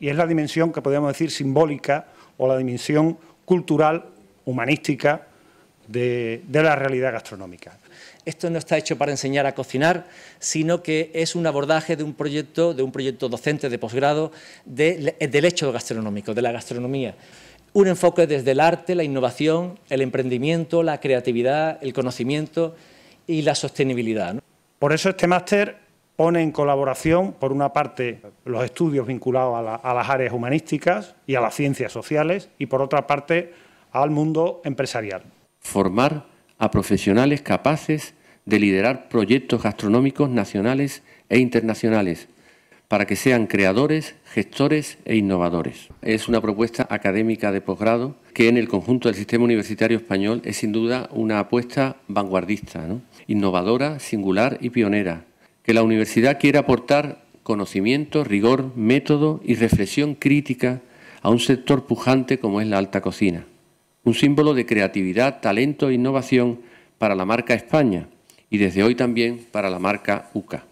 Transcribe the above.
y es la dimensión que podríamos decir simbólica o la dimensión cultural, humanística de, la realidad gastronómica. Esto no está hecho para enseñar a cocinar, sino que es un abordaje de un proyecto, de un proyecto docente de posgrado del hecho gastronómico, de la gastronomía. Un enfoque desde el arte, la innovación, el emprendimiento, la creatividad, el conocimiento y la sostenibilidad. Por eso este máster pone en colaboración, por una parte, los estudios vinculados a, las áreas humanísticas y a las ciencias sociales y, por otra parte, al mundo empresarial. Formar a profesionales capaces de liderar proyectos gastronómicos nacionales e internacionales para que sean creadores, gestores e innovadores. Es una propuesta académica de posgrado que en el conjunto del sistema universitario español es sin duda una apuesta vanguardista, innovadora, singular y pionera que la universidad quiere aportar conocimiento, rigor, método y reflexión crítica a un sector pujante como es la alta cocina. Un símbolo de creatividad, talento e innovación para la marca España y desde hoy también para la marca UCA.